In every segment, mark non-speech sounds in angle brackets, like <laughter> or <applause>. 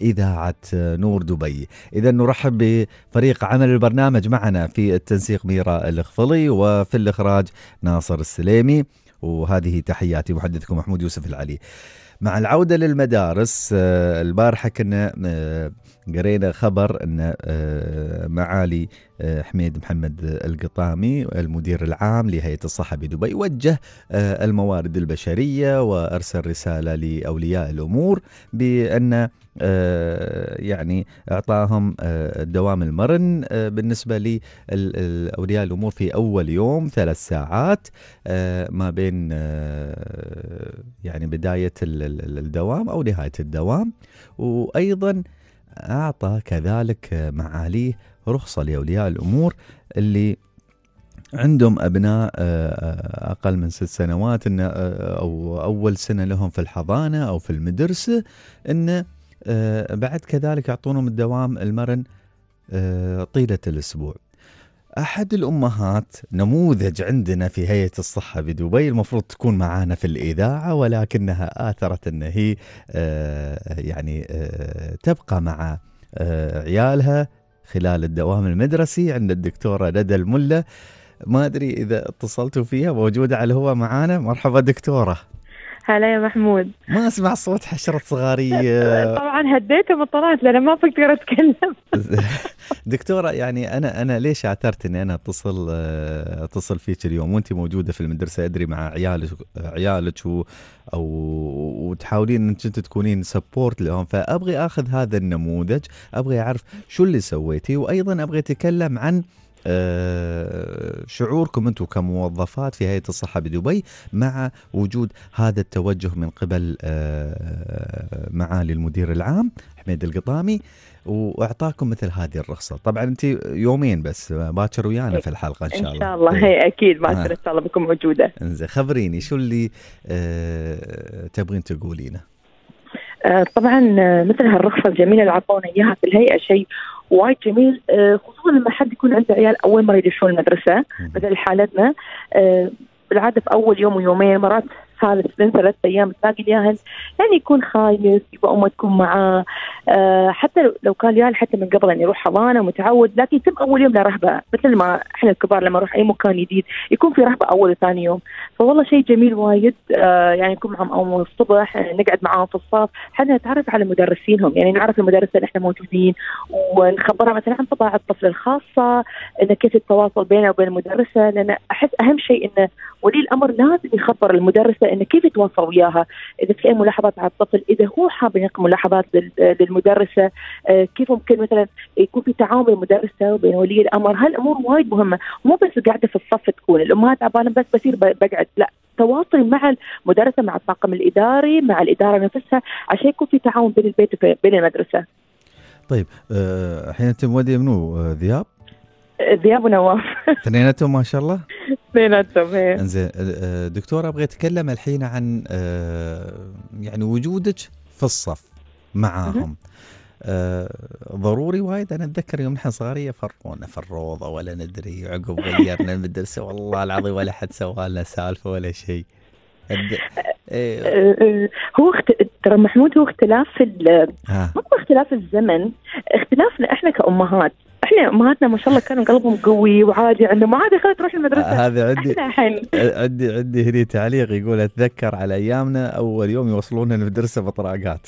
إذاعة نور دبي إذا نرحب بفريق عمل البرنامج معنا في التنسيق ميرا الخفلي وفي الإخراج ناصر السليمي وهذه تحياتي محدثكم محمود يوسف العلي مع العودة للمدارس آه، البارحة كنا آه، قرينا خبر ان آه، معالي آه، حميد محمد القطامي المدير العام لهيئه الصحه بدبي وجه آه، الموارد البشريه وارسل رساله لاولياء الامور بان يعني اعطاهم الدوام المرن بالنسبه لاولياء الامور في اول يوم ثلاث ساعات ما بين يعني بدايه الدوام او نهايه الدوام وايضا أعطى كذلك معاليه رخصة لأولياء الأمور اللي عندهم أبناء آه، آه، أقل من ست سنوات إن آه، أو أول سنة لهم في الحضانة أو في المدرسة إن بعد كذلك يعطونهم الدوام المرن طيلة الأسبوع احد الامهات نموذج عندنا في هيئه الصحه بدبي المفروض تكون معانا في الاذاعه ولكنها اثرت ان هي آه، يعني آه، تبقى مع آه، عيالها خلال الدوام المدرسي عند الدكتوره ندى المله ما ادري اذا اتصلتوا فيها موجوده على الهواء معانا مرحبا دكتوره هلا يا محمود ما اسمع صوت حشره صغاريه آه. <laughs> طبعا هديتهم وطلعت لانه ما بقدر اتكلم <laughs> دكتوره يعني انا انا ليش اعترت اني انا اتصل آه، اتصل فيك اليوم وانت موجوده في المدرسه ادري مع عيالك عيالك و او وتحاولين انك انت تكونين سبورت لهم فابغي اخذ هذا النموذج ابغي اعرف شو اللي سويتي وايضا ابغي اتكلم عن آه، شعوركم انتم كموظفات في هيئه الصحه بدبي مع وجود هذا التوجه من قبل آه، معالي المدير العام حميد القطامي واعطاكم مثل هذه الرخصه طبعا انت يومين بس باكر ويانا في الحلقه ان شاء الله ان شاء الله هي إيه. <laughs> اكيد باكر آه. ان شاء الله بكم موجوده انزين خبريني شو اللي تبغين تقولينه طبعا مثل هالرخصه الجميله اللي اعطونا اياها في الهيئه شيء وايد جميل آه، خصوصا لما حد يكون عنده عيال اول مره يدشون المدرسه مثل حالتنا آه، بالعاده في اول يوم ويومين مرات خالص من ثلاث ايام تلاقي الياهل يعني يكون خايف يبغى امه تكون معاه آه حتى لو كان الياهل حتى من قبل يعني يروح حضانه متعود لكن يتم اول يوم له رهبه مثل ما احنا الكبار لما نروح اي مكان جديد يكون في رهبه اول وثاني يوم فوالله شيء جميل وايد آه يعني نكون معهم اول الصبح نقعد معاهم في الصف حتى نتعرف على مدرسينهم يعني نعرف المدرسه اللي احنا موجودين ونخبرها مثلا عن طباع الطفل الخاصه انه كيف التواصل بينه وبين المدرسه لان احس اهم شيء انه ولي الامر لازم يخبر المدرسه انه كيف يتواصل وياها اذا في اي ملاحظات على الطفل اذا هو حاب يلقي ملاحظات للمدرسه آه، كيف ممكن مثلا يكون في تعاون بين المدرسه وبين ولي الامر هالامور وايد مهمه مو بس قاعده في الصف تكون الامهات عبالهم بس بصير بقعد لا تواصل مع المدرسه مع الطاقم الاداري مع الاداره نفسها عشان يكون في تعاون بين البيت وبين المدرسه طيب آه، الحين انت مودي منو آه، ذياب دياب ونواف <laughs> اثنيناتهم ما شاء الله اثنيناتهم هي إيه. انزين أه، أه، دكتوره ابغى اتكلم الحين عن أه، يعني وجودك في الصف معاهم آه ضروري وايد انا اتذكر يوم نحن صغار يفرونا في الروضه ولا ندري عقب غيرنا المدرسه والله العظيم ولا حد سوى لنا سالفه ولا شيء إيه. هو ترى محمود هو اختلاف مو اختلاف الزمن اختلافنا احنا كامهات احنا امهاتنا ما شاء الله كانوا قلبهم قوي وعادي عندهم ما عاد يا تروح المدرسه آه، هذه عندي عندي عندي هني تعليق يقول اتذكر على ايامنا اول يوم يوصلونا المدرسه بطراقات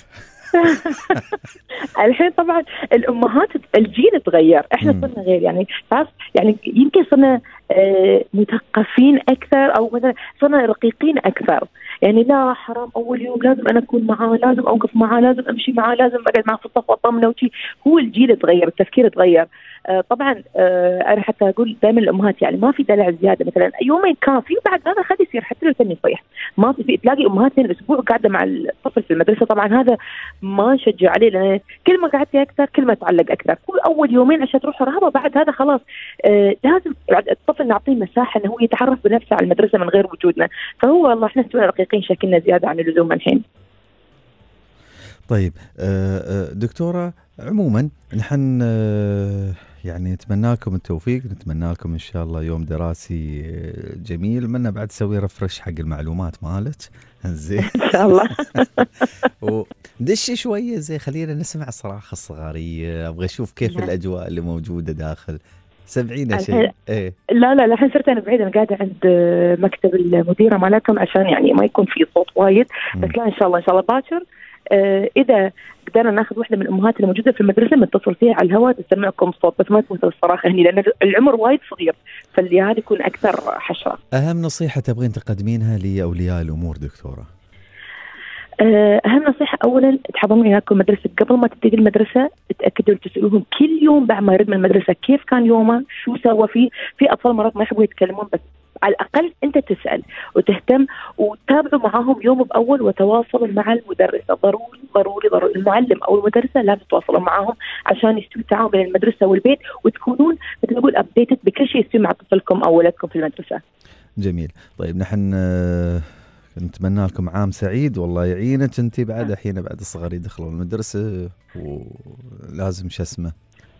<laughs> الحين طبعا الامهات الجيل تغير احنا صرنا غير يعني تعرف يعني يمكن صرنا آه، مثقفين اكثر او مثلا صرنا رقيقين اكثر يعني لا حرام اول يوم لازم انا اكون معاه لازم اوقف معاه لازم امشي معاه لازم اقعد معاه في الصف واطمنه وشي هو الجيل تغير التفكير تغير آه، طبعا آه، انا حتى اقول دائما الامهات يعني ما في دلع زياده مثلا يومين كافي وبعد هذا خلي يصير حتى لو تم يصيح ما في تلاقي امهات لين اسبوع قاعده مع الطفل في المدرسه طبعا هذا ما نشجع عليه لان كل ما قعدت اكثر كل ما تعلق اكثر كل اول يومين عشان تروح رهبه بعد هذا خلاص آه، لازم الطفل نعطيه مساحه انه هو يتعرف بنفسه على المدرسه من غير وجودنا فهو والله احنا نسوي رقيقين شكلنا زياده عن اللزوم الحين طيب دكتوره عموما نحن يعني نتمنى لكم التوفيق نتمنى لكم ان شاء الله يوم دراسي جميل منا بعد تسوي رفرش حق المعلومات مالت زين ان شاء الله <laughs> ودشي شويه زي خلينا نسمع صراخ الصغاريه ابغى اشوف كيف نعم. الاجواء اللي موجوده داخل سبعين شيء ايه لا لا الحين صرت انا بعيد انا قاعده عند آه، مكتب المديره مالتهم عشان يعني ما يكون في صوت وايد بس لا ان شاء الله ان شاء الله باكر آه، اذا قدرنا ناخذ واحده من الامهات الموجوده في المدرسه نتصل فيها على الهواء تسمعكم صوت بس ما تكون الصراخ هني لان العمر وايد صغير فاللي يكون اكثر حشره. اهم نصيحه تبغين تقدمينها لاولياء الامور دكتوره؟ آه، اهم نصيحه اولا تحضرون عيالكم المدرسه قبل ما تبتدي المدرسه تاكدوا تسالوهم كل يوم بعد ما يرد من المدرسه كيف كان يومه؟ شو سوى فيه؟ في اطفال مرات ما يحبوا يتكلمون بس على الاقل انت تسال وتهتم وتتابعوا معاهم يوم باول وتواصلوا مع المدرسه ضروري ضروري ضروري المعلم او المدرسه لازم تتواصلوا معاهم عشان يستوي التعاون بين المدرسه والبيت وتكونون مثل ما نقول ابديتد بكل شيء يصير مع طفلكم او ولدكم في المدرسه. جميل، طيب نحن آه، نتمنى لكم عام سعيد والله يعينك انت بعد الحين نعم. بعد الصغار يدخلون المدرسه ولازم شو اسمه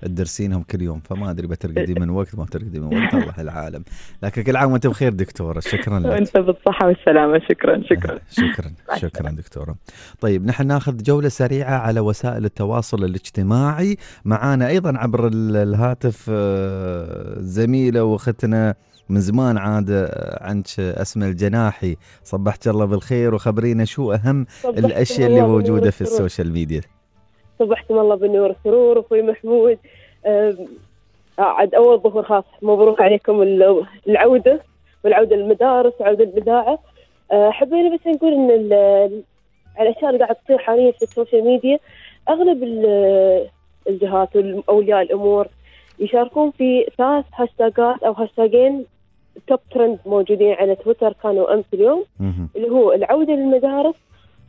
تدرسينهم كل يوم فما ادري بترقدي إيه. من وقت ما بترقدي من وقت الله العالم لكن كل عام وانت بخير دكتوره شكرا لك وانت بالصحه والسلامه شكرا شكرا شكرا <laughs> شكرا دكتوره طيب نحن ناخذ جوله سريعه على وسائل التواصل الاجتماعي معانا ايضا عبر الهاتف آه، زميله واختنا من زمان عاد آه، عندك اسماء الجناحي صبحت الله بالخير وخبرينا شو اهم الاشياء اللي موجوده في السوشيال ميديا صبحكم الله بالنور سرور اخوي محمود عاد اول ظهور خاص مبروك عليكم العوده والعوده للمدارس وعوده للبداعه أه، حبينا بس نقول ان الاشياء اللي قاعد تصير حاليا في السوشيال ميديا اغلب الجهات واولياء الامور يشاركون في ثلاث هاشتاجات او هاشتاجين توب ترند موجودين على تويتر كانوا امس اليوم اللي هو العوده للمدارس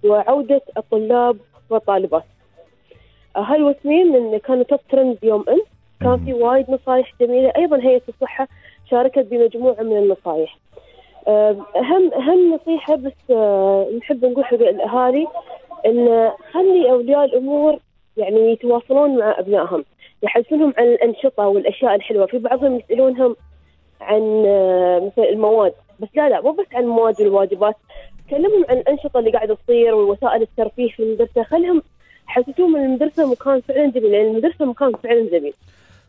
وعوده الطلاب والطالبات هاي وسمين من كانوا توب ترند يوم امس كان في وايد نصائح جميله ايضا هيئه الصحه شاركت بمجموعه من النصائح اهم اهم نصيحه بس آه، نحب نقول حق الاهالي ان خلي اولياء الامور يعني يتواصلون مع ابنائهم يحسونهم عن الانشطه والاشياء الحلوه في بعضهم يسالونهم عن آه، مثل المواد بس لا لا مو بس عن المواد والواجبات كلمهم عن الانشطه اللي قاعده تصير ووسائل الترفيه في المدرسه خلهم حسيتوه من المدرسه مكان فعلا جميل يعني المدرسه مكان فعلا جميل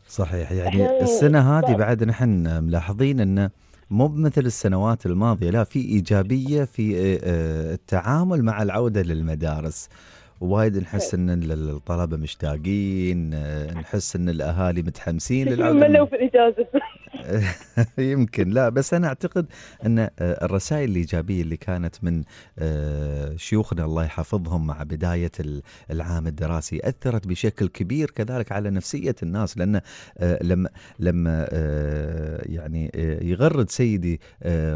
صحيح يعني السنه هذه طيب. بعد نحن ملاحظين انه مو مثل السنوات الماضيه لا في ايجابيه في آه، آه، التعامل مع العوده للمدارس وايد نحس طيب. ان الطلبه مشتاقين آه، نحس ان الاهالي متحمسين للعوده ملوا في الاجازه <laughs> يمكن لا بس انا اعتقد ان آه، الرسائل الايجابيه اللي كانت من آه، شيوخنا الله يحفظهم مع بدايه العام الدراسي اثرت بشكل كبير كذلك على نفسيه الناس لان لما آه، لما يعني يغرد سيدي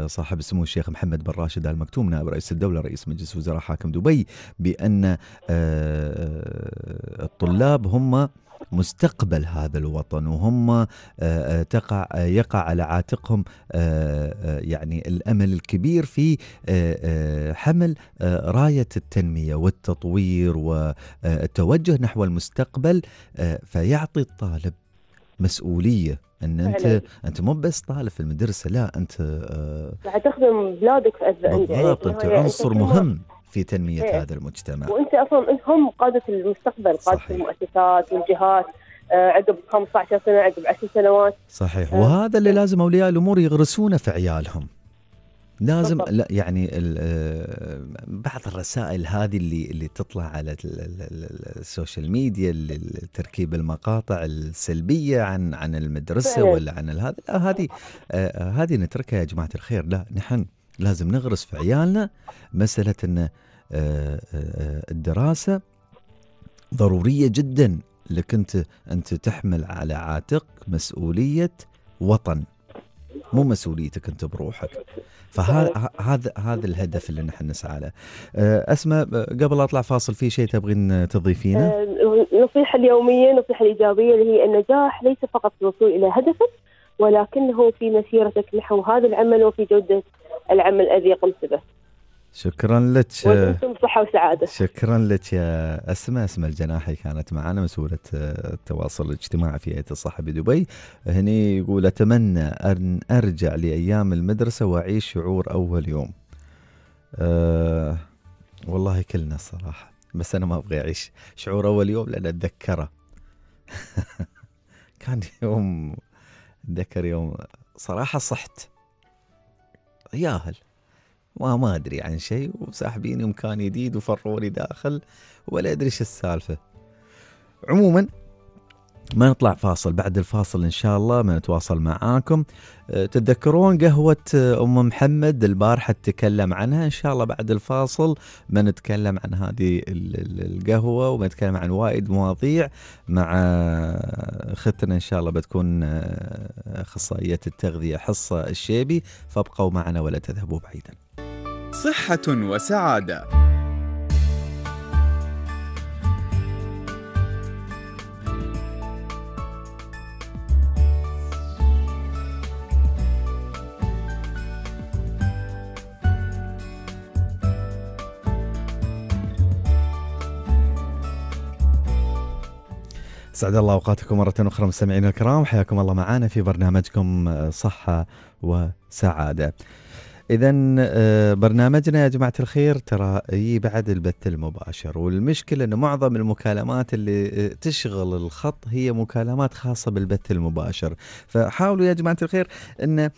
صاحب السمو الشيخ محمد بن راشد ال مكتوم نائب رئيس الدوله رئيس مجلس وزراء حاكم دبي بان الطلاب هم مستقبل هذا الوطن وهم آه، آه، تقع يقع على عاتقهم آه، يعني الامل الكبير في حمل رايه التنميه والتطوير والتوجه نحو المستقبل فيعطي الطالب مسؤوليه ان انت فعلا. انت مو بس طالب في المدرسه لا انت راح تخدم بلادك في بالضبط إيه، انت إيه، إيه، عنصر مهم في تنمية هي. إيه. هذا المجتمع وأنت أصلا هم قادة المستقبل قادة صحيح. المؤسسات والجهات آه، عقب 15 سنة عقب 10 سنوات صحيح آه. وهذا اللي لازم أولياء الأمور يغرسونه في عيالهم لازم لا يعني آه، بعض الرسائل هذه اللي اللي تطلع على السوشيال ميديا تركيب المقاطع السلبيه عن عن المدرسه ولا عن هذا هذه آه، هذه نتركها يا جماعه الخير لا نحن لازم نغرس في عيالنا مساله انه الدراسه ضروريه جدا لك انت انت تحمل على عاتقك مسؤوليه وطن مو مسؤوليتك انت بروحك فهذا هذا هذا الهدف اللي نحن نسعى له آه، اسماء قبل اطلع فاصل في شيء تبغين تضيفينه النصيحه آه، اليوميه النصيحه الايجابيه اللي هي النجاح ليس فقط في الوصول الى هدفك ولكنه في مسيرتك نحو هذا العمل وفي جوده العمل الذي قمت به شكرا لك وانتم صحه وسعاده شكرا لك يا اسماء اسماء الجناحي كانت معنا مسؤوله التواصل الاجتماعي في هيئه الصحه بدبي هني يقول اتمنى ان ارجع لايام المدرسه واعيش شعور اول يوم أه والله كلنا صراحة بس انا ما ابغى اعيش شعور اول يوم لان اتذكره <laughs> كان يوم اتذكر يوم صراحه صحت ياهل وما أدري عن شيء وساحبيني مكان جديد وفروني داخل ولا أدري شو السالفة عموما ما نطلع فاصل بعد الفاصل إن شاء الله ما نتواصل معاكم أه، تتذكرون قهوة أه، أم محمد البارحة تكلم عنها إن شاء الله بعد الفاصل ما نتكلم عن هذه القهوة نتكلم عن وايد مواضيع مع أختنا إن شاء الله بتكون أه، أخصائية التغذية حصة الشيبي فابقوا معنا ولا تذهبوا بعيداً صحة وسعادة سعد الله اوقاتكم مره اخرى مستمعينا الكرام حياكم الله معنا في برنامجكم آه، صحه وسعاده. اذا آه، برنامجنا يا جماعه الخير ترى يجي بعد البث المباشر والمشكله انه معظم المكالمات اللي آه، تشغل الخط هي مكالمات خاصه بالبث المباشر فحاولوا يا جماعه الخير ان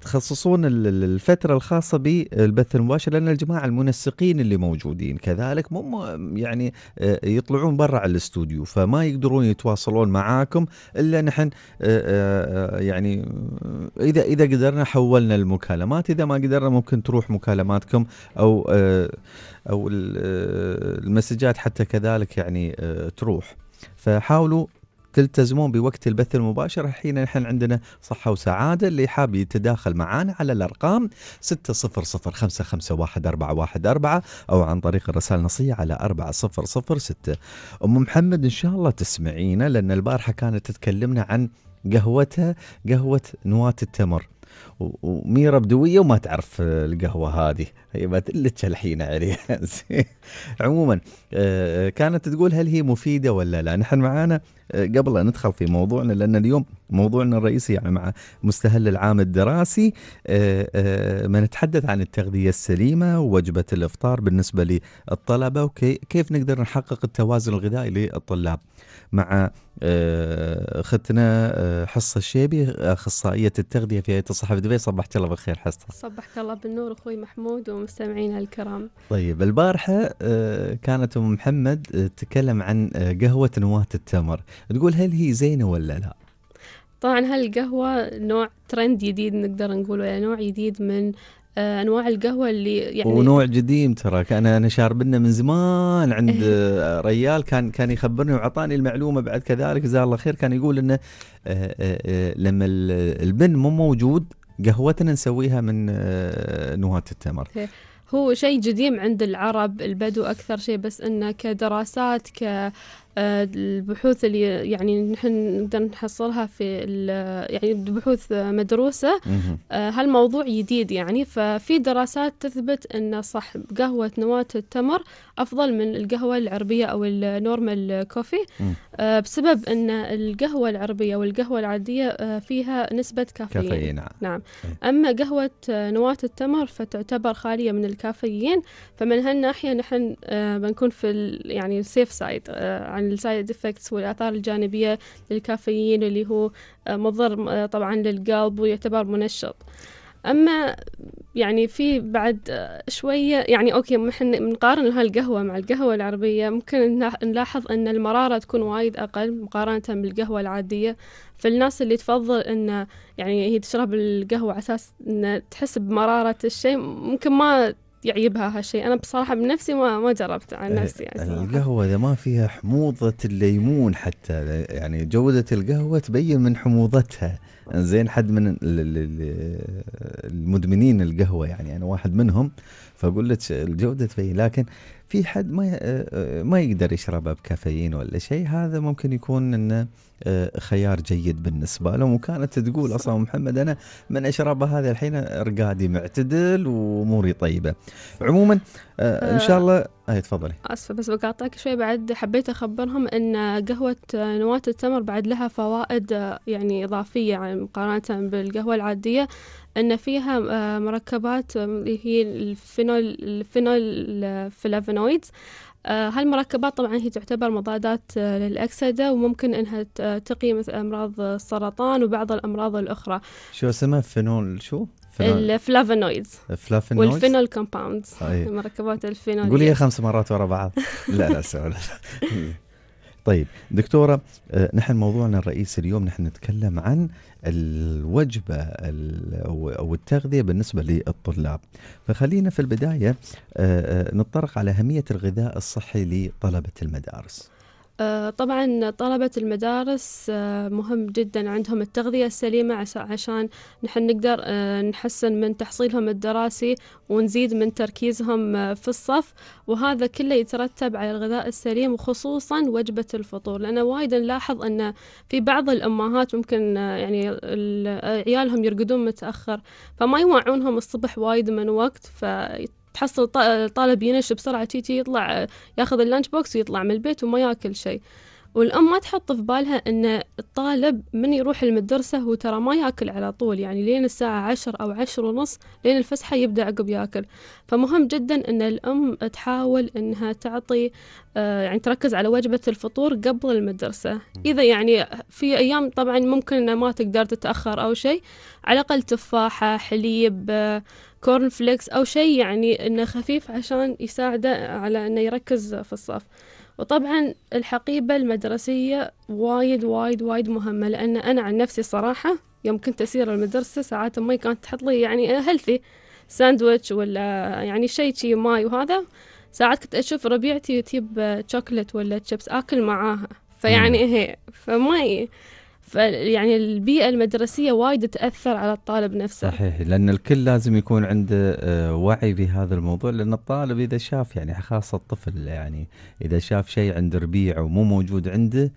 تخصصون الفترة الخاصة بالبث المباشر لأن الجماعة المنسقين اللي موجودين كذلك مو يعني آه، يطلعون برا على الاستوديو فما يقدرون يتواصلون معاكم إلا نحن آه، آه، يعني إذا إذا قدرنا حولنا المكالمات إذا ما قدرنا ممكن تروح مكالماتكم أو أو المسجات حتى كذلك يعني تروح فحاولوا تلتزمون بوقت البث المباشر الحين نحن عندنا صحة وسعادة اللي حاب يتداخل معانا على الأرقام 6005551414 أو عن طريق الرسالة النصية على 4006 أم محمد إن شاء الله تسمعينا لأن البارحة كانت تتكلمنا عن قهوتها قهوة نواة التمر وميرة بدوية وما تعرف القهوة هذه هي ما تقلتش الحين عليها <laughs> عموما آه، كانت تقول هل هي مفيده ولا لا نحن معانا آه، قبل أن ندخل في موضوعنا لأن اليوم موضوعنا الرئيسي يعني مع مستهل العام الدراسي آه، ما نتحدث عن التغذية السليمة ووجبة الإفطار بالنسبة للطلبة وكيف نقدر نحقق التوازن الغذائي للطلاب مع اختنا حصه الشيبي اخصائيه التغذيه في هيئه الصحه في دبي صبحت الله بالخير حصه صبحت الله بالنور اخوي محمود مستمعينا الكرام طيب البارحة آه، كانت أم محمد آه، تتكلم عن آه، قهوة نواة التمر تقول هل هي زينة ولا لا؟ طبعا هالقهوة نوع ترند جديد نقدر نقوله نوع جديد من انواع القهوه اللي يعني ونوع قديم ترى كان انا شاربنا من زمان عند إيه. ريال كان كان يخبرني وعطاني المعلومه بعد كذلك جزاه الله خير كان يقول انه لما البن مو موجود قهوتنا نسويها من آه، نواة التمر إيه. هو شيء قديم عند العرب البدو أكثر شيء بس أنه كدراسات ك آه، البحوث اللي يعني نحن نقدر نحصلها في يعني بحوث مدروسة آه، هالموضوع جديد يعني ففي دراسات تثبت أنه صح قهوة نواة التمر افضل من القهوه العربيه او النورمال كوفي آه، بسبب ان القهوه العربيه والقهوه العاديه آه، فيها نسبه كافيين, كافيين. نعم, نعم. إيه. اما قهوه آه، نواه التمر فتعتبر خاليه من الكافيين فمن هالناحيه نحن بنكون في يعني السيف سايد عن السايد افكتس والاثار الجانبيه للكافيين اللي هو مضر طبعا للقلب ويعتبر منشط اما يعني في بعد شويه يعني اوكي احنا بنقارن هالقهوه مع القهوه العربيه ممكن نلاحظ ان المراره تكون وايد اقل مقارنه بالقهوه العاديه فالناس اللي تفضل ان يعني هي تشرب القهوه على اساس ان تحس بمراره الشيء ممكن ما يعيبها هالشيء انا بصراحه بنفسي ما ما جربت عن إيه، نفسي يعني, يعني القهوه اذا ما فيها حموضه الليمون حتى يعني جوده القهوه تبين من حموضتها زين حد من المدمنين القهوه يعني انا واحد منهم فاقول لك الجوده تبين لكن في حد ما آه، آه، ما يقدر يشربها بكافيين ولا شيء هذا ممكن يكون انه آه، خيار جيد بالنسبه لهم وكانت تقول اصلا محمد انا من اشربها هذا الحين رقادي معتدل واموري طيبه. عموما آه، آه، ان شاء الله اي تفضلي اسفه بس بقاطعك شوي بعد حبيت اخبرهم ان قهوه نواه التمر بعد لها فوائد يعني اضافيه يعني مقارنه بالقهوه العاديه ان فيها مركبات هي الفينول الفينول فلافونويدز آه، هالمركبات طبعا هي تعتبر مضادات آه، للأكسدة وممكن أنها آه، تقي مثل أمراض السرطان وبعض الأمراض الأخرى شو اسمها فينول شو؟ الفلافونويدز الفلافونويدز والفينول كومباوندز طيب. مركبات الفينول قولي خمس مرات ورا بعض لا لا سؤال <laughs> طيب دكتورة آه، نحن موضوعنا الرئيسي اليوم نحن نتكلم عن الوجبة أو التغذية بالنسبة للطلاب فخلينا في البداية آه، آه، نتطرق على أهمية الغذاء الصحي لطلبة المدارس آه، طبعا طلبة المدارس آه، مهم جدا عندهم التغذية السليمة عشان نحن نقدر آه، نحسن من تحصيلهم الدراسي ونزيد من تركيزهم في الصف وهذا كله يترتب على الغذاء السليم وخصوصا وجبة الفطور لأن وايد نلاحظ أن في بعض الأمهات ممكن يعني عيالهم يرقدون متأخر فما يوعونهم الصبح وايد من وقت تحصل طالب ينش بسرعة تي تي يطلع ياخذ اللانش بوكس ويطلع من البيت وما ياكل شيء والأم ما تحط في بالها أن الطالب من يروح المدرسة هو ترى ما ياكل على طول يعني لين الساعة عشر أو عشر ونص لين الفسحة يبدأ عقب ياكل فمهم جدا أن الأم تحاول أنها تعطي آه، يعني تركز على وجبة الفطور قبل المدرسة إذا يعني في أيام طبعا ممكن أنها ما تقدر تتأخر أو شيء على الأقل تفاحة حليب كورن آه، فليكس أو شيء يعني أنه خفيف عشان يساعده على أنه يركز في الصف وطبعا الحقيبة المدرسية وايد وايد وايد مهمة لأن أنا عن نفسي صراحة يوم كنت أسير المدرسة ساعات أمي كانت تحط لي يعني هيلثي ساندويتش ولا يعني شيء شي ماي وهذا ساعات كنت أشوف ربيعتي تجيب شوكلت ولا تشيبس آكل معاها فيعني هي فما يعني البيئة المدرسية وايد تأثر على الطالب نفسه صحيح لأن الكل لازم يكون عنده آه، وعي بهذا الموضوع لأن الطالب إذا شاف يعني خاصة الطفل يعني إذا شاف شيء عند ربيعه ومو موجود عنده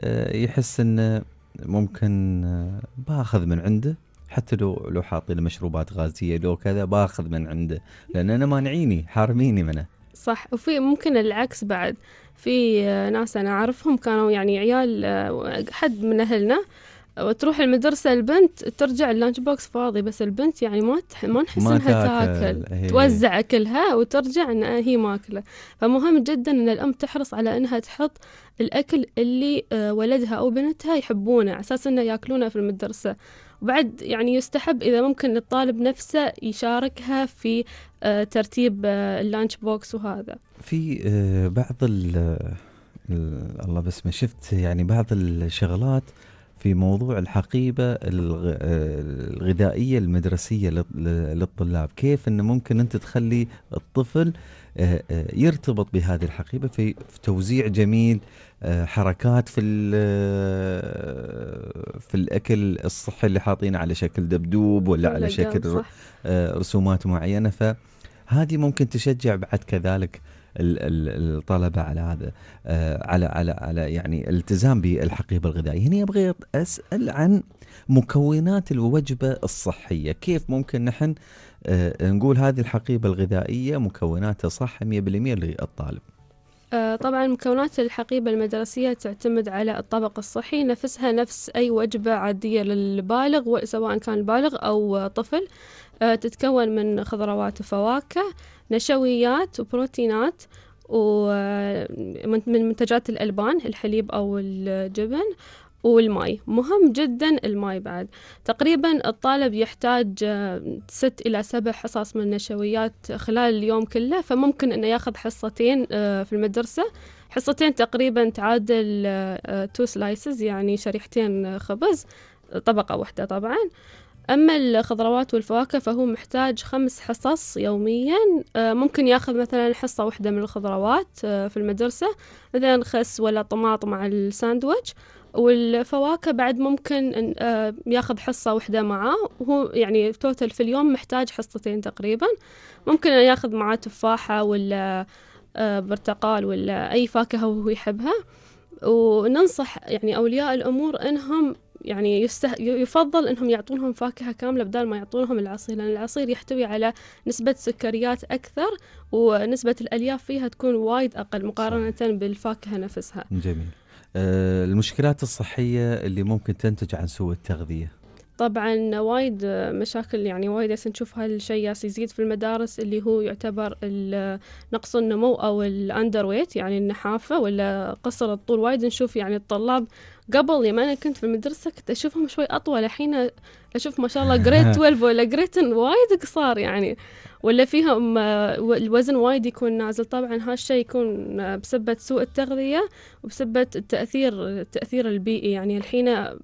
آه، يحس أنه ممكن آه، باخذ من عنده حتى لو لو حاطين مشروبات غازيه لو كذا باخذ من عنده لان انا مانعيني حارميني منه صح وفي ممكن العكس بعد في ناس أنا أعرفهم كانوا يعني عيال آه، حد من أهلنا وتروح آه، المدرسة البنت ترجع اللانش بوكس فاضي بس البنت يعني ما تح... ما نحس ما انها تاكل, تاكل. إيه. توزع اكلها وترجع ان هي ماكله فمهم جدا ان الام تحرص على انها تحط الاكل اللي آه، ولدها او بنتها يحبونه على اساس انه ياكلونه في المدرسة وبعد يعني يستحب إذا ممكن الطالب نفسه يشاركها في آه، ترتيب آه، اللانش بوكس وهذا في آه، بعض ال الله بس ما شفت يعني بعض الشغلات في موضوع الحقيبة الغذائية المدرسية للطلاب كيف أنه ممكن أنت تخلي الطفل يرتبط بهذه الحقيبة في توزيع جميل حركات في في الأكل الصحي اللي حاطينه على شكل دبدوب ولا على شكل رسومات معينة ف هذه ممكن تشجع بعد كذلك الطلبه على هذا آه، على على على يعني الالتزام بالحقيبه الغذائيه، هنا ابغى اسال عن مكونات الوجبه الصحيه، كيف ممكن نحن آه، نقول هذه الحقيبه الغذائيه مكوناتها صح 100% للطالب؟ آه، طبعا مكونات الحقيبة المدرسية تعتمد على الطبق الصحي نفسها نفس أي وجبة عادية للبالغ سواء كان بالغ أو طفل آه، تتكون من خضروات وفواكه نشويات وبروتينات ومن آه، منتجات الألبان الحليب أو الجبن والماء مهم جدا الماء بعد تقريبا الطالب يحتاج آه، ست إلى سبع حصص من النشويات خلال اليوم كله فممكن أنه ياخذ حصتين في المدرسة حصتين تقريبا تعادل تو سلايسز يعني شريحتين خبز طبقة واحدة طبعا أما الخضروات والفواكه فهو محتاج خمس حصص يوميا آه، ممكن ياخذ مثلا حصة واحدة من الخضروات آه، في المدرسة مثلا خس ولا طماط مع الساندويتش والفواكه بعد ممكن آه، ياخذ حصة واحدة معاه وهو يعني توتل في اليوم محتاج حصتين تقريبا ممكن ياخذ معاه تفاحة ولا برتقال ولا أي فاكهة هو يحبها وننصح يعني أولياء الأمور أنهم يعني يسته... يفضل انهم يعطونهم فاكهه كامله بدل ما يعطونهم العصير لان العصير يحتوي على نسبه سكريات اكثر ونسبه الالياف فيها تكون وايد اقل مقارنه صح. بالفاكهه نفسها جميل أه المشكلات الصحيه اللي ممكن تنتج عن سوء التغذيه طبعا وايد مشاكل يعني وايد نشوف هالشيء ياس يزيد في المدارس اللي هو يعتبر نقص النمو او الاندر ويت يعني النحافه ولا قصر الطول وايد نشوف يعني الطلاب قبل لما يعني انا كنت في المدرسه كنت اشوفهم شوي اطول الحين اشوف ما شاء الله جريد 12 <laughs> ولا جريد 10 وايد قصار يعني ولا فيهم آه، الوزن وايد يكون نازل طبعا هالشيء يكون آه، بسبة سوء التغذية وبسبة التأثير التأثير البيئي يعني الحين آه،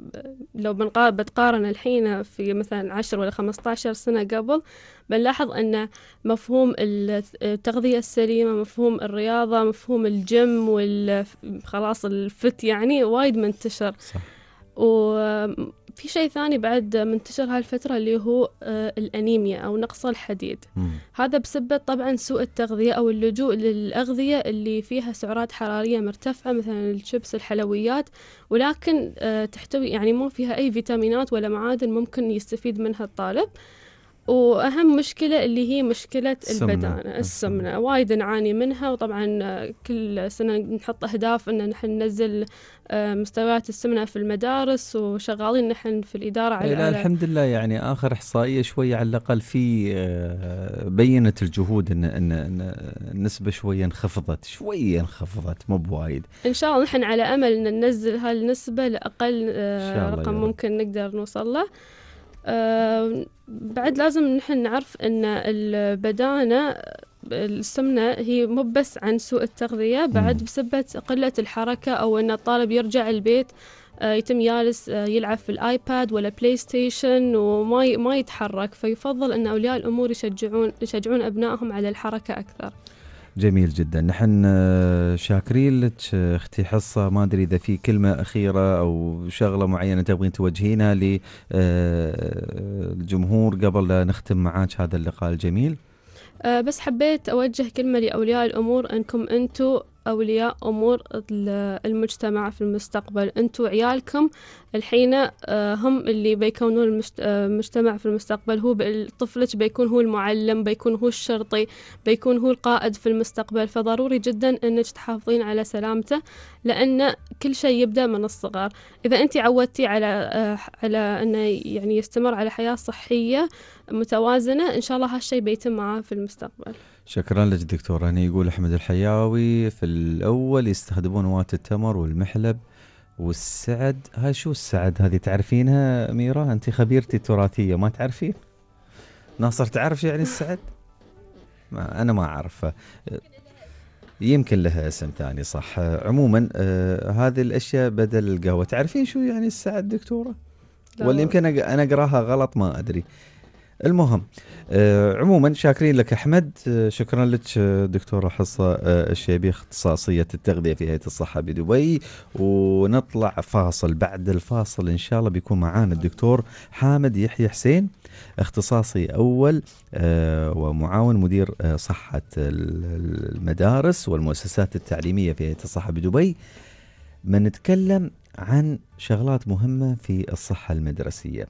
لو بتقارن الحين في مثلا عشر ولا خمسة عشر سنة قبل بنلاحظ أن مفهوم التغذية السليمة مفهوم الرياضة مفهوم الجيم وخلاص الفت يعني وايد منتشر صح. و في شيء ثاني بعد منتشر هالفترة اللي هو آه، الأنيميا أو نقص الحديد مم. هذا بسبب طبعا سوء التغذية أو اللجوء للأغذية اللي فيها سعرات حرارية مرتفعة مثلا الشبس الحلويات ولكن آه، تحتوي يعني مو فيها أي فيتامينات ولا معادن ممكن يستفيد منها الطالب واهم مشكله اللي هي مشكله البدانه السمنه وايد نعاني منها وطبعا كل سنه نحط اهداف ان نحن ننزل آه، مستويات السمنه في المدارس وشغالين نحن في الاداره على الحمد لله يعني اخر احصائيه شويه على الاقل في آه، بينت الجهود ان ان النسبه شويه انخفضت شويه انخفضت مو بوايد ان شاء الله نحن على امل ان ننزل هالنسبه لاقل آه، رقم ممكن نقدر نوصل له آه، بعد لازم نحن نعرف أن البدانة السمنة هي مو بس عن سوء التغذية بعد بسبة قلة الحركة أو أن الطالب يرجع البيت آه، يتم يالس آه، يلعب في الايباد ولا بلاي ستيشن وما ما يتحرك فيفضل ان اولياء الامور يشجعون يشجعون ابنائهم على الحركه اكثر. جميل جدا نحن شاكرين لك اختي حصه ما ادري اذا في كلمه اخيره او شغله معينه تبغين توجهينها للجمهور آه، قبل لا نختم معاك هذا اللقاء الجميل آه، بس حبيت اوجه كلمه لاولياء الامور انكم انتم أولياء أمور المجتمع في المستقبل أنتوا عيالكم الحين آه، هم اللي بيكونون المجتمع آه، في المستقبل هو طفلك بيكون هو المعلم بيكون هو الشرطي بيكون هو القائد في المستقبل فضروري جدا أنك تحافظين على سلامته لأن كل شيء يبدأ من الصغر إذا أنت عودتي على آه، على أنه يعني يستمر على حياة صحية متوازنة إن شاء الله هالشيء بيتم معاه في المستقبل شكرا لك دكتور هني يقول احمد الحياوي في الاول يستخدمون وات التمر والمحلب والسعد هاي شو السعد هذه تعرفينها أميرة أنت خبيرتي التراثية ما تعرفين ناصر تعرف يعني السعد ما أنا ما أعرفه يمكن لها اسم ثاني صح عموما آه هذه الأشياء بدل القهوة تعرفين شو يعني السعد دكتورة ولا يمكن أنا أقراها غلط ما أدري المهم آه، عموما شاكرين لك احمد آه، شكرا لك آه، دكتوره حصه الشيبي اختصاصيه التغذيه في هيئه الصحه بدبي ونطلع فاصل بعد الفاصل ان شاء الله بيكون معانا الدكتور حامد يحيى حسين اختصاصي اول ومعاون مدير صحه المدارس والمؤسسات التعليميه في هيئه الصحه بدبي بنتكلم عن شغلات مهمه في الصحه المدرسيه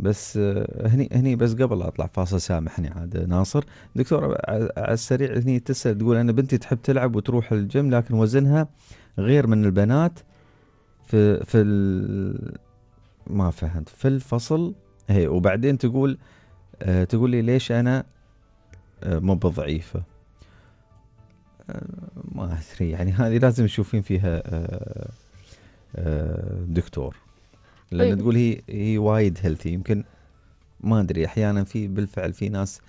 بس آه، هني هني بس قبل اطلع فاصل سامحني عاد ناصر دكتور على السريع هني تسال تقول انا بنتي تحب تلعب وتروح الجيم لكن وزنها غير من البنات في في ما فهمت في الفصل هي وبعدين تقول آه، تقول لي ليش انا آه، مو بضعيفه ما ادري يعني هذه لازم تشوفين فيها دكتور لان طيب. تقول هي هي وايد هيلثي يمكن ما ادري احيانا في بالفعل في ناس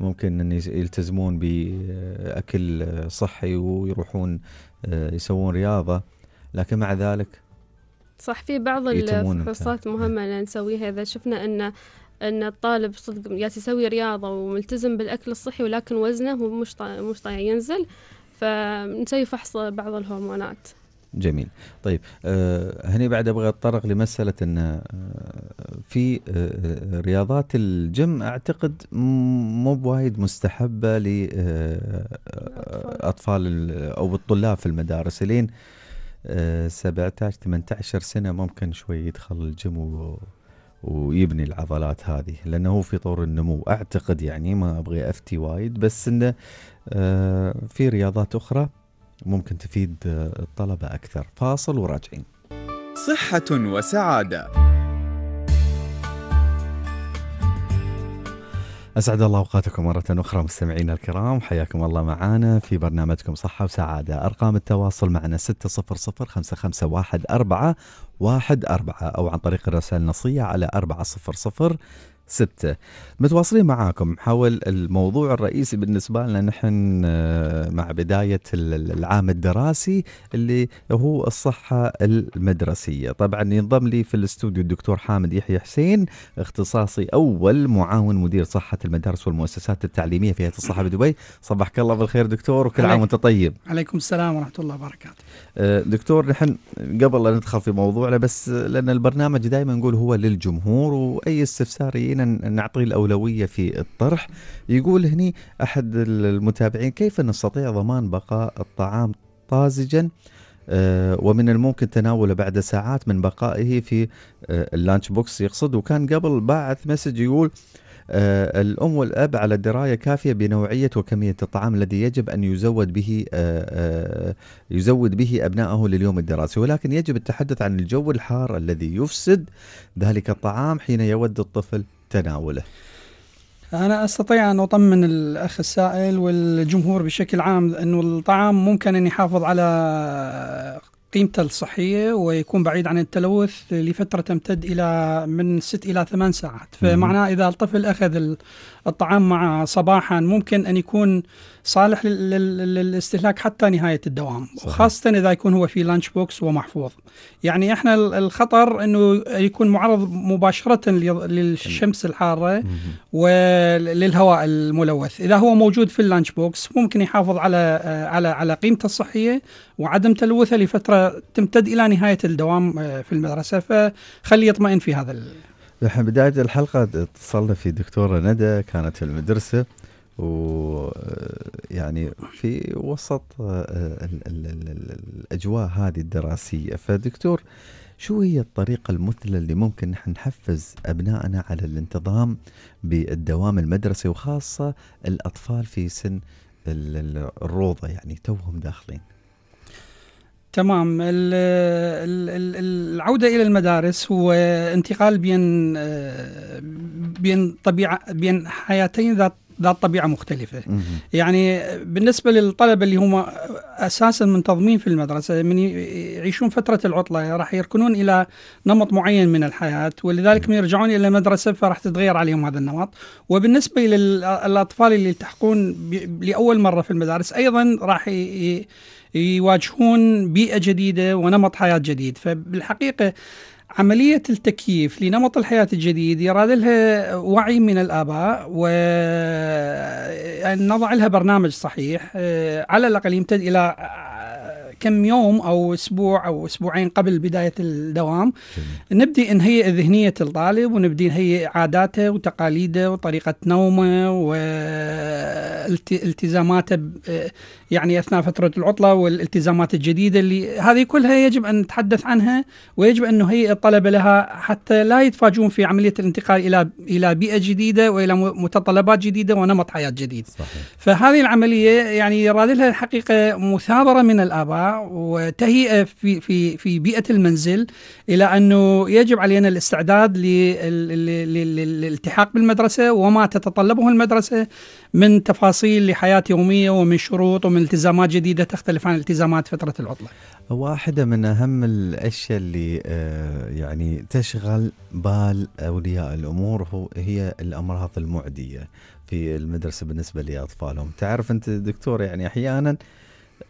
ممكن ان يلتزمون باكل صحي ويروحون آه، يسوون رياضه لكن مع ذلك صح في بعض الفحوصات مهمه نعم. اللي نسويها اذا شفنا ان ان الطالب صدق جالس يسوي رياضه وملتزم بالاكل الصحي ولكن وزنه مش مش طايع ينزل فنسوي فحص بعض الهرمونات جميل طيب آه، هني بعد ابغى اتطرق لمساله ان آه، في آه، رياضات الجيم اعتقد مو بوايد مستحبه لاطفال او الطلاب في المدارس لين 17 18 سنه ممكن شوي يدخل الجيم و ويبني العضلات هذه لانه هو في طور النمو اعتقد يعني ما ابغي افتي وايد بس انه في رياضات اخرى ممكن تفيد الطلبة أكثر فاصل وراجعين صحة وسعادة أسعد الله أوقاتكم مرة أخرى مستمعينا الكرام حياكم الله معنا في برنامجكم صحة وسعادة أرقام التواصل معنا 600 551 أربعة أو عن طريق الرسائل النصية على 400 ستة متواصلين معاكم حول الموضوع الرئيسي بالنسبة لنا نحن آه، مع بداية العام الدراسي اللي هو الصحة المدرسية طبعا ينضم لي في الاستوديو الدكتور حامد يحيى حسين اختصاصي أول معاون مدير صحة المدارس والمؤسسات التعليمية في هيئة الصحة بدبي صبحك الله بالخير دكتور وكل عام وانت طيب عليكم السلام ورحمة الله وبركاته آه، دكتور نحن قبل لا ندخل في موضوعنا بس لأن البرنامج دائما نقول هو للجمهور وأي استفسار خلينا نعطي الأولوية في الطرح يقول هني أحد المتابعين كيف نستطيع ضمان بقاء الطعام طازجا آه، ومن الممكن تناوله بعد ساعات من بقائه في آه، اللانش بوكس يقصد وكان قبل باعث مسج يقول آه، الأم والأب على دراية كافية بنوعية وكمية الطعام الذي يجب أن يزود به يزود به أبنائه لليوم الدراسي ولكن يجب التحدث عن الجو الحار الذي يفسد ذلك الطعام حين يود الطفل تناوله؟ أنا أستطيع أن أطمن الأخ السائل والجمهور بشكل عام أنه الطعام ممكن أن يحافظ على قيمته الصحية ويكون بعيد عن التلوث لفترة تمتد إلى من ست إلى ثمان ساعات فمعناه إذا الطفل أخذ الطعام معه صباحا ممكن أن يكون صالح للاستهلاك حتى نهاية الدوام صحيح. وخاصة إذا يكون هو في لانش بوكس ومحفوظ يعني إحنا الخطر أنه يكون معرض مباشرة للشمس الحارة وللهواء الملوث إذا هو موجود في اللانش بوكس ممكن يحافظ على على على قيمته الصحية وعدم تلوثه لفترة تمتد إلى نهاية الدوام آه، في المدرسة فخلي يطمئن في هذا نحن بداية الحلقة اتصلنا في دكتورة ندى كانت في المدرسة و آه، يعني في وسط آه، الأجواء هذه الدراسية فدكتور شو هي الطريقة المثلى اللي ممكن نحن نحفز أبنائنا على الانتظام بالدوام المدرسي وخاصة الأطفال في سن الروضة يعني توهم داخلين تمام العوده الى المدارس هو انتقال بين بين طبيعه بين حياتين ذات ذات طبيعه مختلفه مه. يعني بالنسبه للطلبه اللي هم اساسا منتظمين في المدرسه من يعيشون فتره العطله راح يركنون الى نمط معين من الحياه ولذلك من يرجعون الى المدرسه فراح تتغير عليهم هذا النمط وبالنسبه للاطفال اللي يلتحقون لاول مره في المدارس ايضا راح يواجهون بيئة جديدة ونمط حياة جديد فبالحقيقة عملية التكييف لنمط الحياة الجديد يراد لها وعي من الآباء وأن نضع لها برنامج صحيح آه، على الأقل يمتد إلى آه، كم يوم او اسبوع او اسبوعين قبل بدايه الدوام جميل. نبدي نهيئ ذهنيه الطالب ونبدي نهيئ عاداته وتقاليده وطريقه نومه والتزاماته يعني اثناء فتره العطله والالتزامات الجديده اللي هذه كلها يجب ان نتحدث عنها ويجب ان نهيئ الطلبه لها حتى لا يتفاجئون في عمليه الانتقال الى الى بيئه جديده والى متطلبات جديده ونمط حياه جديد. صحيح. فهذه العمليه يعني يراد لها الحقيقه مثابره من الاباء وتهيئه في في في بيئه المنزل الى انه يجب علينا الاستعداد للالتحاق بالمدرسه وما تتطلبه المدرسه من تفاصيل لحياة يومية ومن شروط ومن التزامات جديدة تختلف عن التزامات فترة العطلة واحدة من أهم الأشياء اللي آه، يعني تشغل بال أولياء الأمور هو هي الأمراض المعدية في المدرسة بالنسبة لأطفالهم تعرف أنت دكتور يعني أحيانا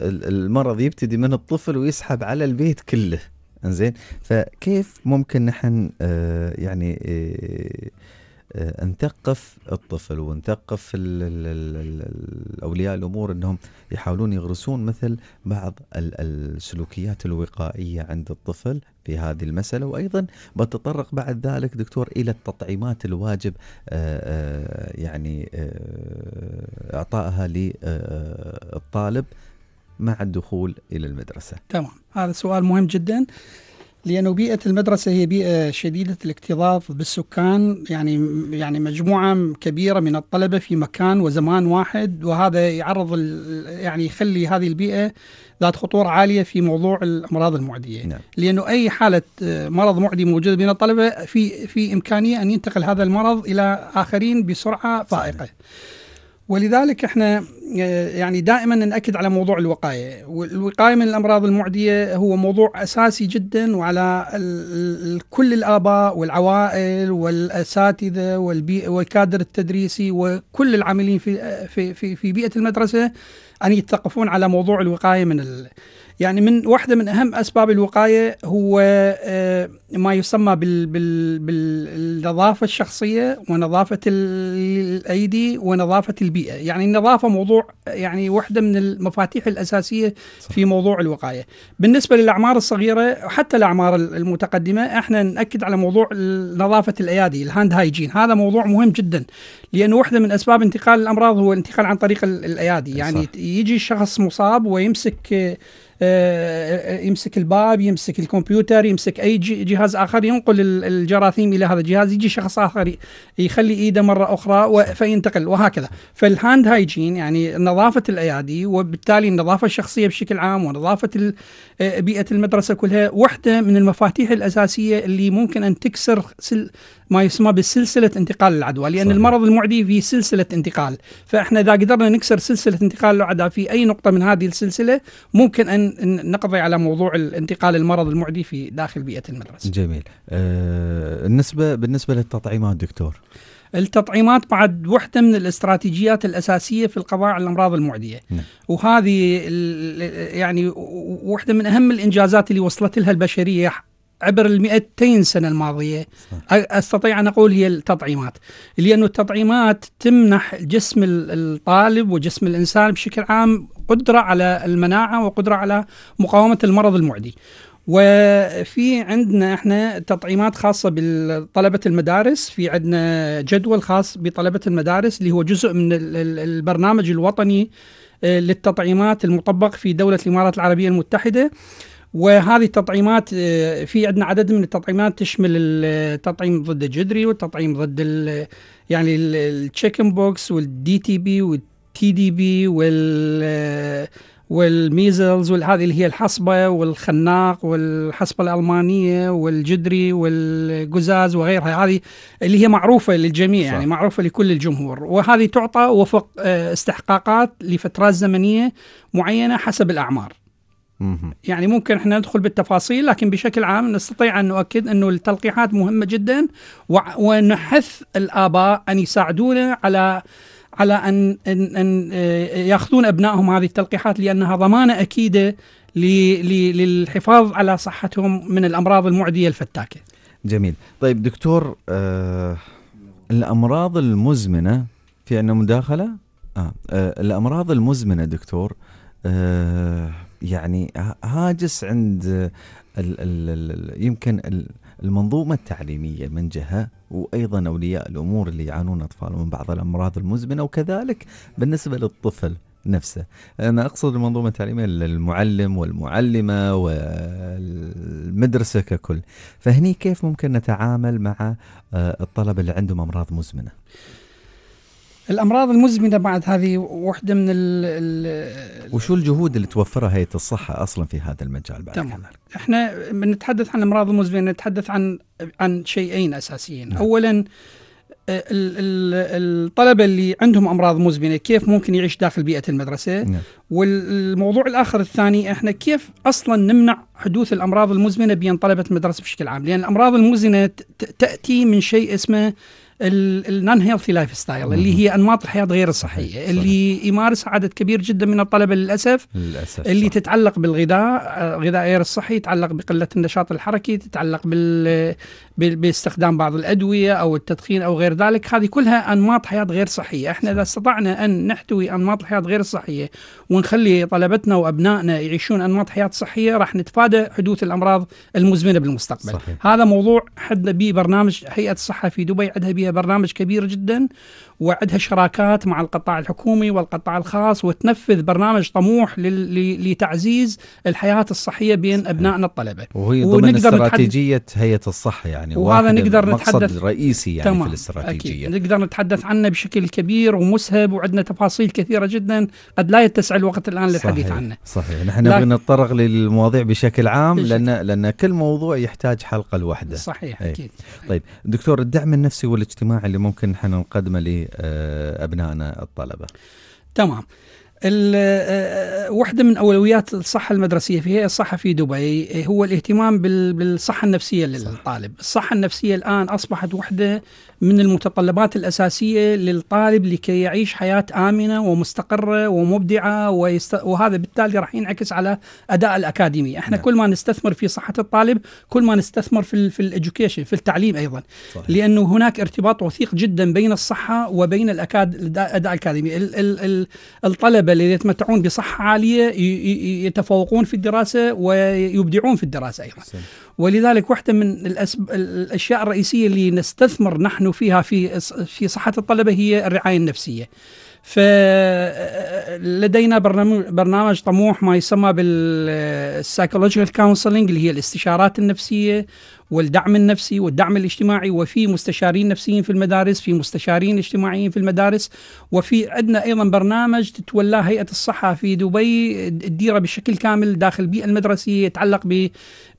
المرض يبتدي من الطفل ويسحب على البيت كله انزين فكيف ممكن نحن آه، يعني آه، نثقف الطفل ونثقف اولياء الامور انهم يحاولون يغرسون مثل بعض السلوكيات الوقائيه عند الطفل في هذه المساله وايضا بتطرق بعد ذلك دكتور الى التطعيمات الواجب آه، آه، يعني آه، اعطائها للطالب مع الدخول الى المدرسه. تمام هذا سؤال مهم جدا. لأنه بيئة المدرسة هي بيئة شديدة الاكتظاظ بالسكان يعني يعني مجموعة كبيرة من الطلبة في مكان وزمان واحد وهذا يعرض يعني يخلي هذه البيئة ذات خطورة عالية في موضوع الأمراض المعدية نعم. لأنه أي حالة آه، مرض معدي موجود بين الطلبة في في إمكانية أن ينتقل هذا المرض إلى آخرين بسرعة فائقة صحيح. ولذلك احنا يعني دائما ناكد على موضوع الوقايه، والوقايه من الامراض المعديه هو موضوع اساسي جدا وعلى كل الاباء والعوائل والاساتذه والكادر التدريسي وكل العاملين في في في, بيئه المدرسه ان يتثقفون على موضوع الوقايه من يعني من واحدة من أهم أسباب الوقاية هو آه، ما يسمى بال بال بالنظافة الشخصية ونظافة الأيدي ونظافة البيئة يعني النظافة موضوع يعني واحدة من المفاتيح الأساسية صح. في موضوع الوقاية بالنسبة للأعمار الصغيرة حتى الأعمار المتقدمة احنا نأكد على موضوع نظافة الأيادي الهاند هايجين هذا موضوع مهم جدا لأنه واحدة من أسباب انتقال الأمراض هو الانتقال عن طريق الأيادي يعني صح. يجي شخص مصاب ويمسك آه، آه، يمسك الباب يمسك الكمبيوتر يمسك اي جهاز اخر ينقل الجراثيم الى هذا الجهاز يجي شخص اخر يخلي ايده مره اخرى فينتقل وهكذا فالهاند هايجين يعني نظافه الايادي وبالتالي النظافه الشخصيه بشكل عام ونظافه آه، بيئه المدرسه كلها واحده من المفاتيح الاساسيه اللي ممكن ان تكسر سل ما يسمى بسلسله انتقال العدوى لان صحيح. المرض المعدي في سلسله انتقال فاحنا اذا قدرنا نكسر سلسله انتقال العدوى في اي نقطه من هذه السلسله ممكن ان نقضي على موضوع انتقال المرض المعدي في داخل بيئه المدرسه. جميل. آه بالنسبه للتطعيمات دكتور. التطعيمات بعد واحده من الاستراتيجيات الاساسيه في القضاء على الامراض المعديه نعم. وهذه يعني واحده من اهم الانجازات اللي وصلت لها البشريه عبر ال 200 سنه الماضيه صح. استطيع ان اقول هي التطعيمات لانه التطعيمات تمنح جسم الطالب وجسم الانسان بشكل عام قدره على المناعه وقدره على مقاومه المرض المعدي وفي عندنا احنا تطعيمات خاصه بطلبه المدارس في عندنا جدول خاص بطلبه المدارس اللي هو جزء من البرنامج الوطني آه، للتطعيمات المطبق في دوله الامارات العربيه المتحده وهذه التطعيمات آه، في عندنا عدد من التطعيمات تشمل التطعيم آه، ضد الجدري والتطعيم ضد الـ آه، يعني التشيكن بوكس والدي تي بي والتي دي بي وال والميزلز وهذه اللي هي الحصبة والخناق والحصبة الألمانية والجدري والقزاز وغيرها هذه اللي هي معروفة للجميع يعني صح. يعني معروفة لكل الجمهور وهذه تعطى وفق استحقاقات لفترات زمنية معينة حسب الأعمار يعني ممكن احنا ندخل بالتفاصيل لكن بشكل عام نستطيع ان نؤكد انه التلقيحات مهمه جدا ونحث الاباء ان يساعدونا على على ان ان, أن آه، ياخذون ابنائهم هذه التلقيحات لانها ضمانه اكيده للحفاظ على صحتهم من الامراض المعديه الفتاكه. جميل، طيب دكتور آه الامراض المزمنه في عندنا مداخله؟ آه, آه الامراض المزمنه دكتور آه يعني هاجس عند ال ال الـ يمكن المنظومة التعليمية من جهة وأيضا أولياء الأمور اللي يعانون أطفالهم من بعض الأمراض المزمنة وكذلك بالنسبة للطفل نفسه أنا أقصد المنظومة التعليمية للمعلم والمعلمة والمدرسة ككل فهني كيف ممكن نتعامل مع آه، الطلبة اللي عندهم أمراض مزمنة الامراض المزمنه بعد هذه وحده من ال ال وشو الجهود اللي توفرها هيئه الصحه اصلا في هذا المجال بعد تمام كذلك. احنا بنتحدث عن الامراض المزمنه نتحدث عن عن شيئين اساسيين نعم. اولا الطلبة اللي عندهم أمراض مزمنة كيف ممكن يعيش داخل بيئة المدرسة نعم. والموضوع الآخر الثاني إحنا كيف أصلا نمنع حدوث الأمراض المزمنة بين طلبة المدرسة بشكل عام لأن الأمراض المزمنة تأتي من شيء اسمه النون هيلثي لايف ستايل اللي هي انماط الحياه غير الصحيه صحيح. اللي يمارس يمارسها عدد كبير جدا من الطلبه للاسف للاسف اللي صح. تتعلق بالغذاء آه، غذاء غير الصحي يتعلق بقله النشاط الحركي تتعلق بال... باستخدام بعض الادويه او التدخين او غير ذلك هذه كلها انماط حياه غير صحيه احنا اذا استطعنا ان نحتوي انماط الحياه غير الصحيه ونخلي طلبتنا وابنائنا يعيشون انماط حياه صحيه راح نتفادى حدوث الامراض المزمنه بالمستقبل صحيح. هذا موضوع حدنا به برنامج هيئه الصحه في دبي عندها به برنامج كبير جدا وعدها شراكات مع القطاع الحكومي والقطاع الخاص وتنفذ برنامج طموح لتعزيز الحياه الصحيه بين صحيح. ابنائنا الطلبه وهي ضمن استراتيجيه هيئه الصحه يعني وهذا نقدر نتحدث رئيسي يعني تمام. في الاستراتيجيه أكيد. نقدر نتحدث عنه بشكل كبير ومسهب وعندنا تفاصيل كثيره جدا قد لا يتسع الوقت الان للحديث صحيح. عنه صحيح نحن لكن... نتطرق للمواضيع بشكل عام لان لان كل موضوع يحتاج حلقه لوحده صحيح أي. اكيد طيب دكتور الدعم النفسي والاجتماعي اللي ممكن نحن نقدمه لابنائنا الطلبه. تمام. آه، آه، واحدة من أولويات الصحة المدرسية في هيئة الصحة في دبي هو الاهتمام بالصحة النفسية للطالب الصحة النفسية الآن أصبحت واحدة من المتطلبات الأساسية للطالب لكي يعيش حياة آمنة ومستقرة ومبدعة ويست... وهذا بالتالي راح ينعكس على أداء الأكاديمي احنا نعم. كل ما نستثمر في صحة الطالب كل ما نستثمر في ال... في الإدوكيشن في التعليم أيضا صحيح. لأنه هناك ارتباط وثيق جدا بين الصحة وبين الأكاد... الأداء الأكاديمي ال... ال... الطلبة الطلبة الذين يتمتعون بصحة عالية يتفوقون في الدراسة ويبدعون في الدراسة أيضا سم. ولذلك واحدة من الأسب... الأشياء الرئيسية اللي نستثمر نحن فيها في, في صحة الطلبة هي الرعاية النفسية فلدينا برنامج, برنامج طموح ما يسمى بالسايكولوجيكال كونسلنج اللي هي الاستشارات النفسية والدعم النفسي والدعم الاجتماعي وفي مستشارين نفسيين في المدارس في مستشارين اجتماعيين في المدارس وفي عندنا ايضا برنامج تتولاه هيئه الصحه في دبي تديره بشكل كامل داخل البيئه المدرسيه يتعلق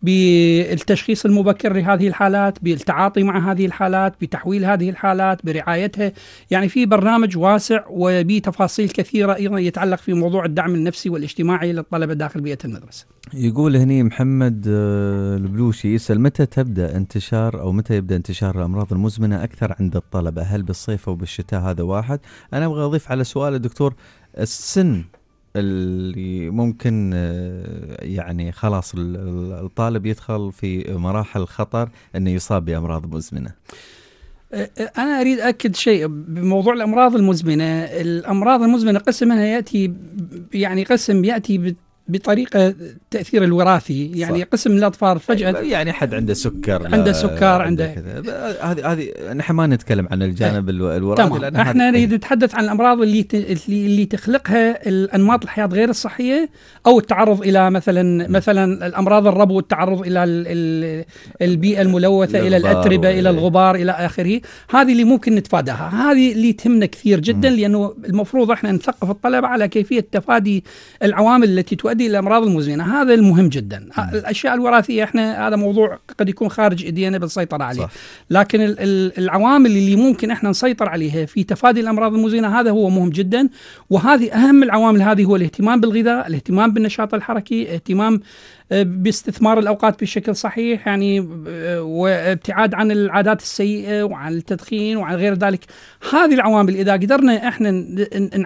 بالتشخيص المبكر لهذه الحالات بالتعاطي مع هذه الحالات بتحويل هذه الحالات برعايتها يعني في برنامج واسع وبتفاصيل كثيره ايضا يتعلق في موضوع الدعم النفسي والاجتماعي للطلبه داخل بيئه المدرسه يقول هني محمد آه، البلوشي يسأل متى تبدأ انتشار أو متى يبدأ انتشار الأمراض المزمنة أكثر عند الطلبة هل بالصيف أو بالشتاء هذا واحد أنا أبغى أضيف على سؤال الدكتور السن اللي ممكن آه، يعني خلاص الطالب يدخل في مراحل خطر انه يصاب بامراض مزمنه. انا اريد اكد شيء بموضوع الامراض المزمنه، الامراض المزمنه قسمها ياتي يعني قسم ياتي بطريقه تاثير الوراثي يعني صح. قسم الاطفال طيب، فجاه يعني حد عنده سكر عنده سكر عنده هذه هذه نحن ما نتكلم عن الجانب طيب. الوراثي تمام لأن احنا نريد إيه. نتحدث عن الامراض اللي اللي تخلقها الانماط الحياه غير الصحيه او التعرض الى مثلا مثلا الامراض الربو التعرض الى البيئه الملوثه الى الاتربه الى إيه. الغبار الى اخره هذه اللي ممكن نتفاداها هذه اللي تهمنا كثير جدا لانه المفروض احنا نثقف الطلبه على كيفيه تفادي العوامل التي تؤدي تؤدي الى امراض المزمنه هذا المهم جدا الاشياء الوراثيه احنا هذا موضوع قد يكون خارج ايدينا بالسيطره عليه صح. لكن العوامل اللي ممكن احنا نسيطر عليها في تفادي الامراض المزمنه هذا هو مهم جدا وهذه اهم العوامل هذه هو الاهتمام بالغذاء الاهتمام بالنشاط الحركي الاهتمام آه، باستثمار الاوقات بشكل صحيح يعني آه، وابتعاد عن العادات السيئه وعن التدخين وعن غير ذلك هذه العوامل اذا قدرنا احنا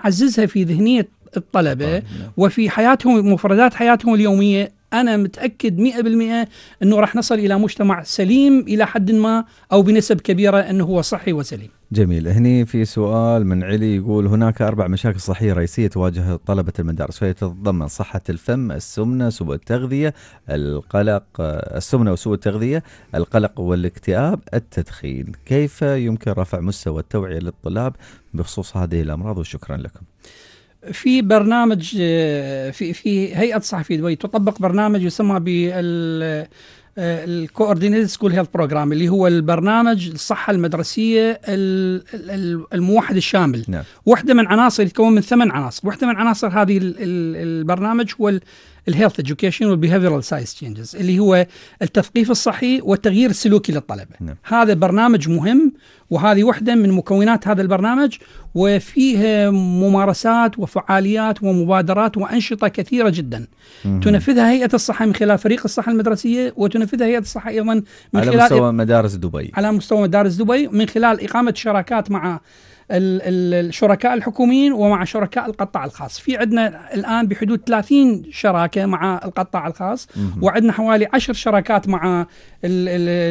نعززها في ذهنيه الطلبة طيب، نعم. وفي حياتهم مفردات حياتهم اليومية أنا متأكد 100% أنه راح نصل إلى مجتمع سليم إلى حد ما أو بنسب كبيرة أنه هو صحي وسليم جميل هني في سؤال من علي يقول هناك أربع مشاكل صحية رئيسية تواجه طلبة المدارس وهي تتضمن صحة الفم السمنة سوء التغذية القلق السمنة وسوء التغذية القلق والاكتئاب التدخين كيف يمكن رفع مستوى التوعية للطلاب بخصوص هذه الأمراض وشكرا لكم في برنامج آه، في في هيئه الصحه في دبي تطبق برنامج يسمى بال الكوردينيتد سكول هيلث بروجرام اللي هو البرنامج الصحه المدرسيه الموحد الشامل نعم. واحده من عناصر يتكون من ثمان عناصر واحده من عناصر هذه البرنامج هو الهيلث اديوكيشن والبيهيفيرال ساينس تشينجز اللي هو التثقيف الصحي والتغيير السلوكي للطلبه نعم. هذا برنامج مهم وهذه وحده من مكونات هذا البرنامج وفيه ممارسات وفعاليات ومبادرات وانشطه كثيره جدا مم. تنفذها هيئه الصحه من خلال فريق الصحه المدرسيه وتنفذها هيئه الصحه ايضا من على خلال مستوى مدارس دبي على مستوى مدارس دبي من خلال اقامه شراكات مع الشركاء الحكوميين ومع شركاء القطاع الخاص في عندنا الآن بحدود 30 شراكة مع القطاع الخاص وعندنا حوالي 10 شراكات مع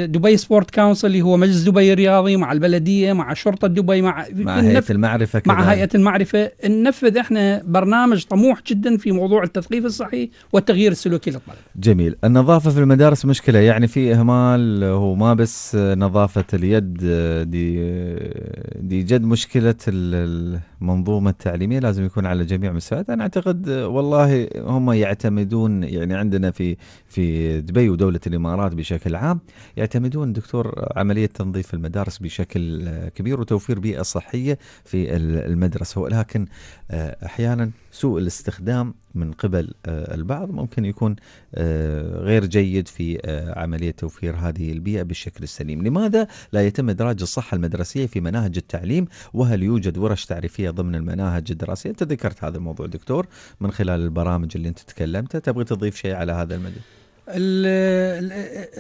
دبي سبورت كونسل اللي هو مجلس دبي الرياضي مع البلدية مع شرطة دبي مع مع هيئة المعرفة كمان. مع هيئة المعرفة ننفذ احنا برنامج طموح جدا في موضوع التثقيف الصحي والتغيير السلوكي للطلبة جميل النظافة في المدارس مشكلة يعني في إهمال هو ما بس نظافة اليد آه، دي آه، دي جد مشكلة مشكله المنظومه التعليميه لازم يكون على جميع المستويات انا اعتقد والله هم يعتمدون يعني عندنا في في دبي ودوله الامارات بشكل عام يعتمدون دكتور عمليه تنظيف المدارس بشكل كبير وتوفير بيئه صحيه في المدرسه ولكن آه، احيانا سوء الاستخدام من قبل آه، البعض ممكن يكون آه، غير جيد في آه، عملية توفير هذه البيئة بالشكل السليم لماذا لا يتم إدراج الصحة المدرسية في مناهج التعليم وهل يوجد ورش تعريفية ضمن المناهج الدراسية أنت ذكرت هذا الموضوع دكتور من خلال البرامج اللي أنت تكلمتها تبغي تضيف شيء على هذا المجال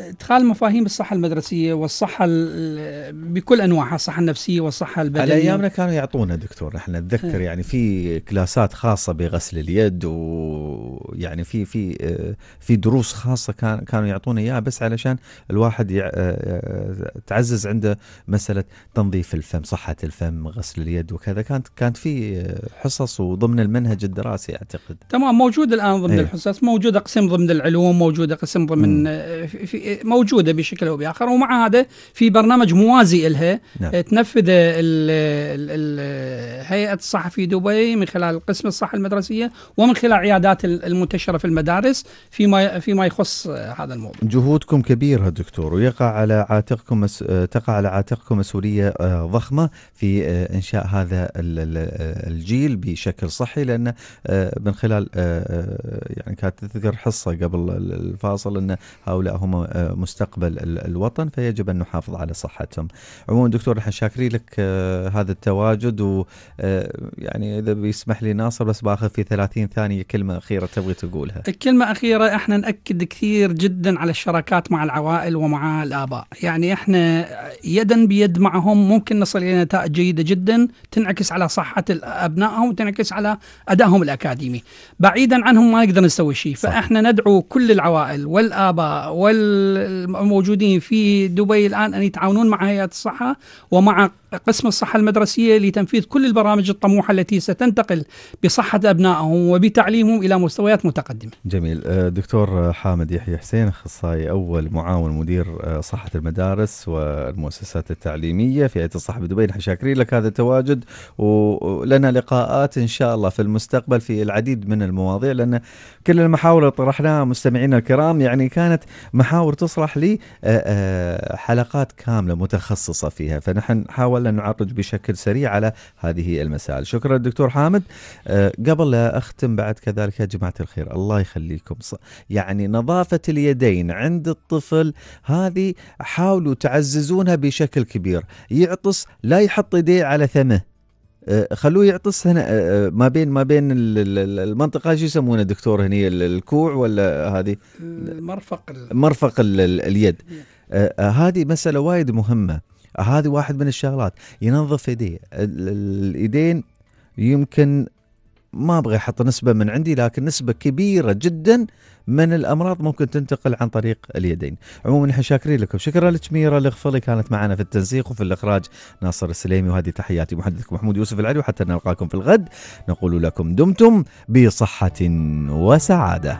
ادخال مفاهيم الصحه المدرسيه والصحه بكل انواعها الصحه النفسيه والصحه البدنيه على ايامنا كانوا يعطونا دكتور احنا نتذكر إيه. يعني في كلاسات خاصه بغسل اليد ويعني في في في دروس خاصه كان كانوا يعطونا اياها بس علشان الواحد تعزز عنده مساله تنظيف الفم صحه الفم غسل اليد وكذا كانت كانت في حصص وضمن المنهج الدراسي اعتقد تمام موجود الان ضمن إيه. الحصص موجود اقسام ضمن العلوم موجود قسم ضمن آه، في موجوده بشكل او باخر ومع هذا في برنامج موازي لها نعم. آه، تنفذه هيئه الصحه في دبي من خلال قسم الصحه المدرسيه ومن خلال عيادات المنتشره في المدارس فيما فيما يخص آه، هذا الموضوع. جهودكم كبيره دكتور ويقع على عاتقكم مس... تقع على عاتقكم مسؤوليه ضخمه في انشاء هذا الجيل بشكل صحي لان من خلال يعني كانت تذكر حصه قبل الفترة الفاصل أن هؤلاء هم آه، مستقبل الوطن فيجب أن نحافظ على صحتهم عموما دكتور احنا شاكرين لك آه، هذا التواجد و آه، يعني إذا بيسمح لي ناصر بس باخذ في 30 ثانية كلمة أخيرة تبغي تقولها كلمة أخيرة احنا نأكد كثير جدا على الشراكات مع العوائل ومع الآباء يعني احنا يدا بيد معهم ممكن نصل إلى نتائج جيدة جدا تنعكس على صحة أبنائهم وتنعكس على أدائهم الأكاديمي بعيدا عنهم ما نقدر نسوي شيء فاحنا ندعو كل العوائل الأهل والآباء والموجودين في دبي الآن أن يتعاونون مع هيئة الصحة ومع قسم الصحة المدرسية لتنفيذ كل البرامج الطموحة التي ستنتقل بصحة أبنائهم وبتعليمهم إلى مستويات متقدمة جميل آه، دكتور حامد يحيى حسين أخصائي أول معاون مدير آه، صحة المدارس والمؤسسات التعليمية في هيئة الصحة بدبي نحن شاكرين لك هذا التواجد ولنا لقاءات إن شاء الله في المستقبل في العديد من المواضيع لأن كل المحاور اللي طرحناها مستمعينا الكرام يعني كانت محاور تصلح لي آه، حلقات كاملة متخصصة فيها فنحن حاول نتحاول أن نعرج بشكل سريع على هذه المسائل شكرا دكتور حامد آه، قبل لا أختم بعد كذلك يا جماعة الخير الله يخليكم يعني نظافة اليدين عند الطفل هذه حاولوا تعززونها بشكل كبير يعطس لا يحط يديه على فمه آه، خلوه يعطس هنا آه، ما بين ما بين المنطقه شو يسمونه دكتور هني الكوع ولا هذه مرفق مرفق اليد هذه مساله وايد مهمه هذه واحد من الشغلات ينظف يديه الايدين يمكن ما ابغى احط نسبه من عندي لكن نسبه كبيره جدا من الامراض ممكن تنتقل عن طريق اليدين. عموما احنا شاكرين لكم، شكرا لك ميره الغفلي كانت معنا في التنسيق وفي الاخراج ناصر السليمي وهذه تحياتي محدثكم محمود يوسف العلي وحتى نلقاكم في الغد نقول لكم دمتم بصحه وسعاده.